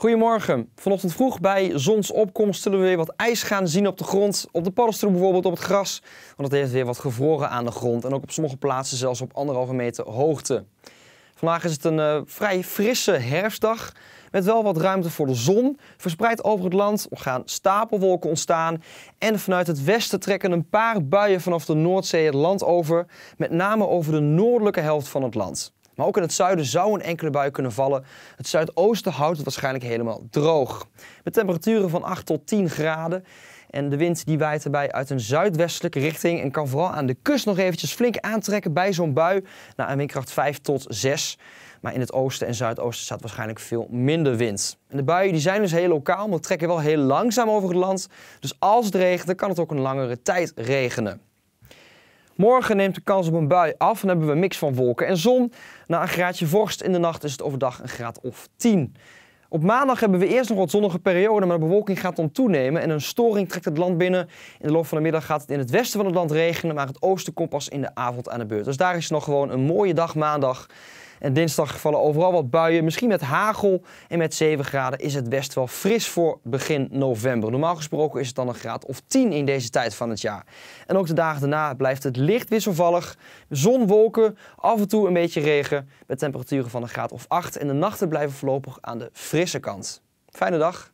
Goedemorgen. Vanochtend vroeg bij zonsopkomst zullen we weer wat ijs gaan zien op de grond. Op de paddenstoel bijvoorbeeld, op het gras. Want het heeft weer wat gevroren aan de grond. En ook op sommige plaatsen zelfs op anderhalve meter hoogte. Vandaag is het een eh, vrij frisse herfstdag. Met wel wat ruimte voor de zon. Verspreid over het land gaan stapelwolken ontstaan. En vanuit het westen trekken een paar buien vanaf de Noordzee het land over. Met name over de noordelijke helft van het land. Maar ook in het zuiden zou een enkele bui kunnen vallen. Het zuidoosten houdt het waarschijnlijk helemaal droog. Met temperaturen van 8 tot 10 graden. En de wind die waait erbij uit een zuidwestelijke richting en kan vooral aan de kust nog eventjes flink aantrekken bij zo'n bui naar een windkracht 5 tot 6. Maar in het oosten en zuidoosten staat waarschijnlijk veel minder wind. En de buien die zijn dus heel lokaal, maar trekken wel heel langzaam over het land. Dus als het regent, kan het ook een langere tijd regenen. Morgen neemt de kans op een bui af en hebben we een mix van wolken en zon. Na een graadje vorst in de nacht is het overdag een graad of 10. Op maandag hebben we eerst nog wat zonnige periode, maar de bewolking gaat dan toenemen en een storing trekt het land binnen. In de loop van de middag gaat het in het westen van het land regenen, maar het oosten komt pas in de avond aan de beurt. Dus daar is nog gewoon een mooie dag maandag. En dinsdag vallen overal wat buien. Misschien met hagel. En met 7 graden is het best wel fris voor begin november. Normaal gesproken is het dan een graad of 10 in deze tijd van het jaar. En ook de dagen daarna blijft het licht wisselvallig. Zon, wolken, af en toe een beetje regen. Met temperaturen van een graad of 8. En de nachten blijven voorlopig aan de frisse kant. Fijne dag.